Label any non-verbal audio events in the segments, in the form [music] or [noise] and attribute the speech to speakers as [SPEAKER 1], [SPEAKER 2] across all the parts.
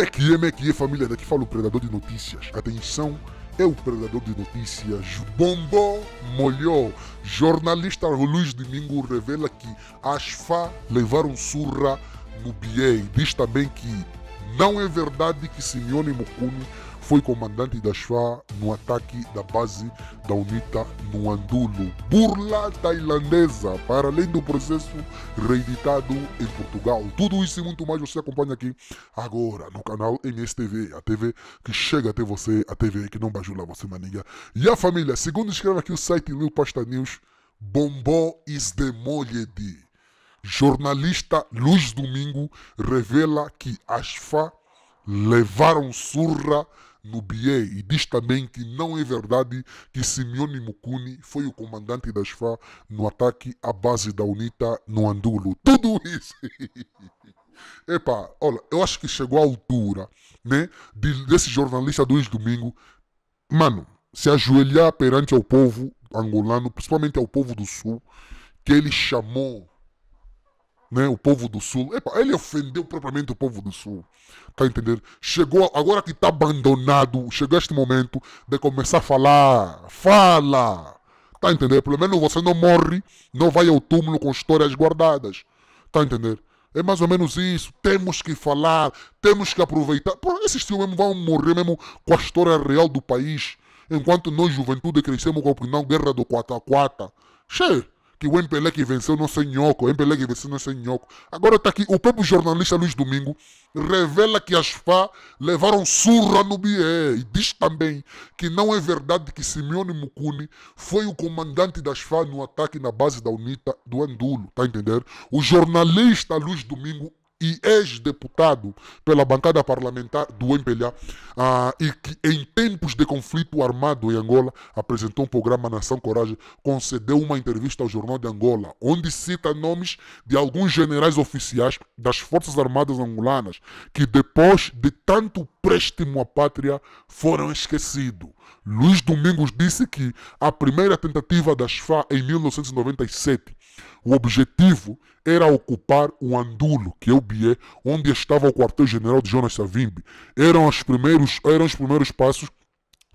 [SPEAKER 1] Mequia, é Mequia, é família, daqui fala o predador de notícias. Atenção, é o predador de notícias. Bombou, molhou. Jornalista Luiz Domingo revela que asfa levaram surra no BA. Diz também que não é verdade que Simeone Mokuni foi comandante da Shwa no ataque da base da UNITA no Andulo. Burla tailandesa, para além do processo reeditado em Portugal. Tudo isso e muito mais você acompanha aqui agora no canal MSTV, a TV que chega até você, a TV que não bajula você, maniga. E a família, segundo escreve aqui o site Lil Pasta News, Bombó is the Jornalista Luiz Domingo revela que as FA levaram surra no BIE e diz também que não é verdade que Simeone Mukuni foi o comandante das FA no ataque à base da UNITA no Andulo. [laughs] Tudo isso! Epa, olha, eu acho que chegou a altura, né, de, desse jornalista do domingo, mano, se ajoelhar perante ao povo angolano, principalmente ao povo do sul, que ele chamou né, o povo do sul. Epa, ele ofendeu propriamente o povo do sul. Tá entendendo? Chegou, agora que está abandonado, chegou este momento de começar a falar. Fala! Tá entendendo? Pelo menos você não morre, não vai ao túmulo com histórias guardadas. Tá entendendo? É mais ou menos isso. Temos que falar, temos que aproveitar. Pô, esses tios mesmo vão morrer mesmo com a história real do país. Enquanto nós, juventude, crescemos com a opinião guerra do quata-quata. Cheio que o MPLE que venceu não sei nhoco, o MPLE que venceu não sei nhoco. Agora está aqui, o próprio jornalista Luiz Domingo revela que as FA levaram surra no BIE e diz também que não é verdade que Simeone Mucuni foi o comandante das FA no ataque na base da UNITA do Andulo, tá entendendo? entender? O jornalista Luiz Domingo e ex-deputado pela bancada parlamentar do MPLA ah, e que em tempos de conflito armado em Angola apresentou um programa Nação Coragem, concedeu uma entrevista ao Jornal de Angola, onde cita nomes de alguns generais oficiais das Forças Armadas angolanas que depois de tanto préstimo à pátria foram esquecidos. Luiz Domingos disse que a primeira tentativa das FA em 1997 o objetivo era ocupar o Andulo, que é o Bié, onde estava o quartel-general de Jonas Savimbi. Eram os primeiros, eram os primeiros passos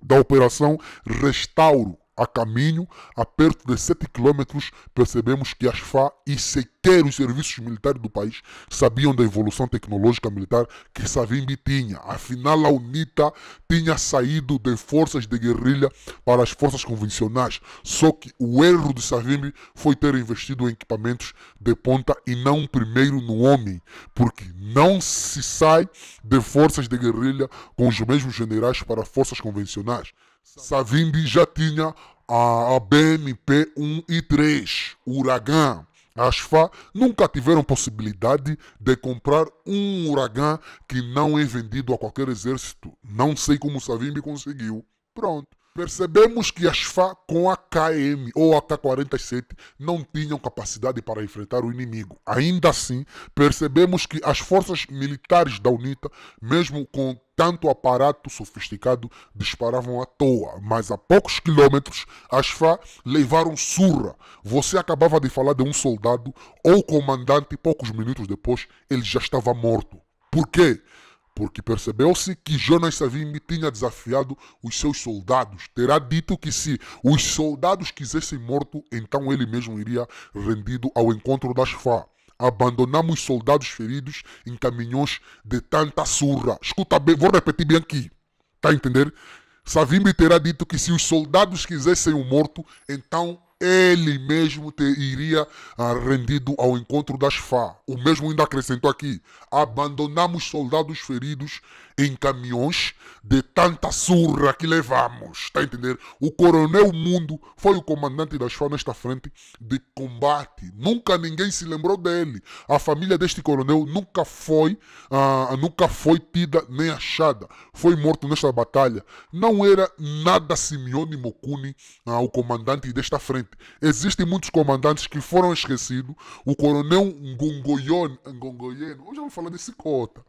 [SPEAKER 1] da operação Restauro, a caminho, a perto de 7 quilômetros, percebemos que as FA e sequer os serviços militares do país sabiam da evolução tecnológica militar que Savimbi tinha. Afinal, a UNITA tinha saído de forças de guerrilha para as forças convencionais. Só que o erro de Savimbi foi ter investido em equipamentos de ponta e não primeiro no homem, porque não se sai de forças de guerrilha com os mesmos generais para forças convencionais. Savimbi já tinha a, BMP BNP 1 e 3, Huracan. As FA nunca tiveram possibilidade de comprar um Huracan que não é vendido a qualquer exército. Não sei como Savimbi conseguiu. Pronto. Percebemos que as FA com a KM ou a K-47 não tinham capacidade para enfrentar o inimigo. Ainda assim, percebemos que as forças militares da UNITA, mesmo com tanto aparato sofisticado disparavam à toa, mas a poucos quilômetros as FA levaram surra. Você acabava de falar de um soldado ou comandante, poucos minutos depois ele já estava morto. Por quê? Porque percebeu-se que Jonas Savim tinha desafiado os seus soldados. Terá dito que se os soldados quisessem morto, então ele mesmo iria rendido ao encontro das FA abandonamos soldados feridos em caminhões de tanta surra. Escuta bem, vou repetir bem aqui. Tá a entender? Savimbi terá dito que se os soldados quisessem o morto, então ele mesmo iria ah, rendido ao encontro das FA. O mesmo ainda acrescentou aqui: abandonamos soldados feridos em caminhões de tanta surra que levamos. Está a entender? O coronel Mundo foi o comandante das FA nesta frente de combate. Nunca ninguém se lembrou dele. A família deste coronel nunca foi, ah, nunca foi tida nem achada. Foi morto nesta batalha. Não era nada Simeone Mokuni, ah, o comandante desta frente existem muitos comandantes que foram esquecidos. O coronel Ngongoyen. hoje vamos falar desse cota.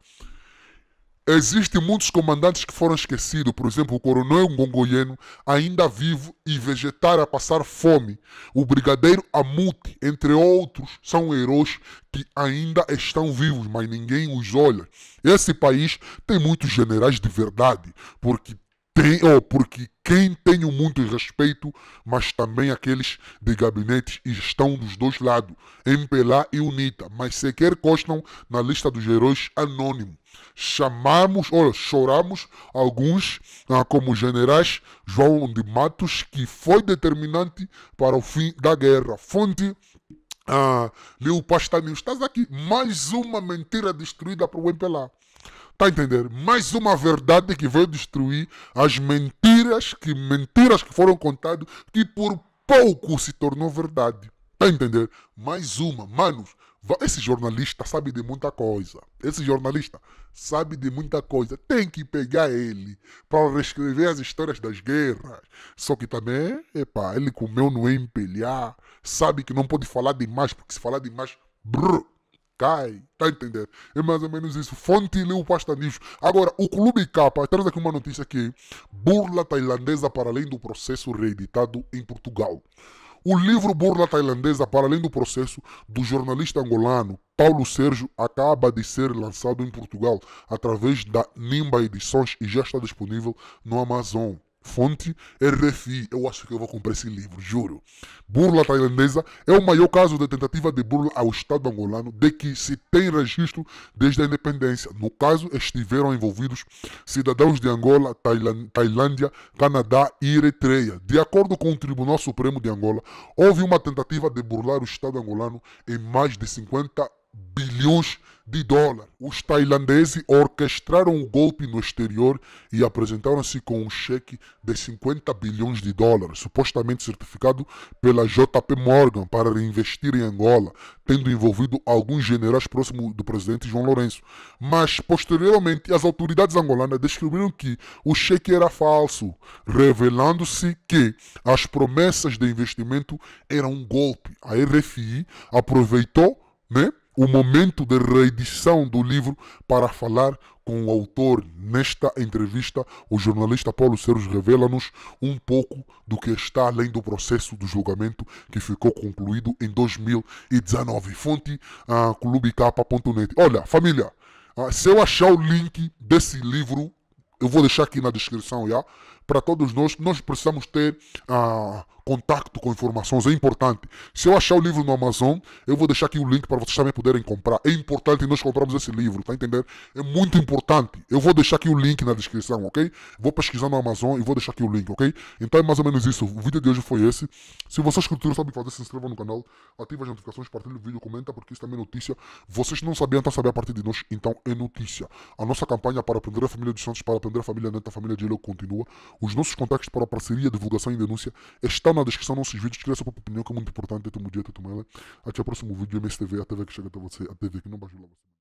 [SPEAKER 1] Existem muitos comandantes que foram esquecidos, por exemplo, o coronel Ngongoyen ainda vivo e vegetar a passar fome. O brigadeiro Amuti, entre outros, são heróis que ainda estão vivos, mas ninguém os olha. Esse país tem muitos generais de verdade, porque tem, ou oh, porque quem tenho muito respeito, mas também aqueles de gabinetes e estão dos dois lados, MPLA e UNITA, mas sequer constam na lista dos heróis anônimos Chamamos, olha, choramos alguns, ah, como generais João de Matos, que foi determinante para o fim da guerra. Fonte ah, Liu Pasta News, estás aqui. Mais uma mentira destruída para o MPLA. Está a entender? Mais uma verdade que veio destruir as mentiras que, mentiras que foram contadas, que por pouco se tornou verdade. Tá entender? Mais uma, manos. Esse jornalista sabe de muita coisa. Esse jornalista sabe de muita coisa. Tem que pegar ele para reescrever as histórias das guerras. Só que também, epa, ele comeu no empelhar. Sabe que não pode falar demais, porque se falar demais, brr cai. Tá entendendo? entender? É mais ou menos isso. Fonte leu pasta nisso. Agora, o Clube Capa traz aqui uma notícia que burla tailandesa para além do processo reeditado em Portugal. O livro Burla Tailandesa, para além do processo, do jornalista angolano Paulo Sérgio, acaba de ser lançado em Portugal através da Nimba Edições e já está disponível no Amazon. Fonte é RFI. Eu acho que eu vou comprar esse livro, juro. Burla tailandesa é o maior caso de tentativa de burla ao Estado angolano de que se tem registro desde a independência. No caso, estiveram envolvidos cidadãos de Angola, Tailândia, Canadá e Eritreia. De acordo com o Tribunal Supremo de Angola, houve uma tentativa de burlar o Estado angolano em mais de 50 bilhões de dólares. Os tailandeses orquestraram o golpe no exterior e apresentaram-se com um cheque de 50 bilhões de dólares, supostamente certificado pela JP Morgan para reinvestir em Angola, tendo envolvido alguns generais próximos do presidente João Lourenço. Mas, posteriormente, as autoridades angolanas descobriram que o cheque era falso, revelando-se que as promessas de investimento eram um golpe. A RFI aproveitou, né? o momento de reedição do livro para falar com o autor. Nesta entrevista, o jornalista Paulo Sérgio revela-nos um pouco do que está além do processo do julgamento que ficou concluído em 2019. Fonte uh, ah, clubecapa.net. Olha, família, uh, se eu achar o link desse livro, eu vou deixar aqui na descrição, já. Yeah? para todos nós, nós precisamos ter ah, contato com informações, é importante. Se eu achar o livro no Amazon, eu vou deixar aqui o link para vocês também poderem comprar. É importante nós comprarmos esse livro, tá entendendo? É muito importante. Eu vou deixar aqui o link na descrição, ok? Vou pesquisar no Amazon e vou deixar aqui o link, ok? Então é mais ou menos isso. O vídeo de hoje foi esse. Se vocês curtiram, sabe o que fazer, se inscreva no canal, ativa as notificações, partilhe o vídeo, comenta, porque isso também é notícia. Vocês não sabiam, então sabem a partir de nós, então é notícia. A nossa campanha para aprender a família de Santos, para aprender a família Neto, a família de Leu continua. Os nossos contactos para a parceria, divulgação e denúncia estão na descrição dos nossos vídeos. escreva a própria opinião, que é muito importante. dia, Até o próximo vídeo, MSTV, a TV que chega até você, a TV que não baixa lá você.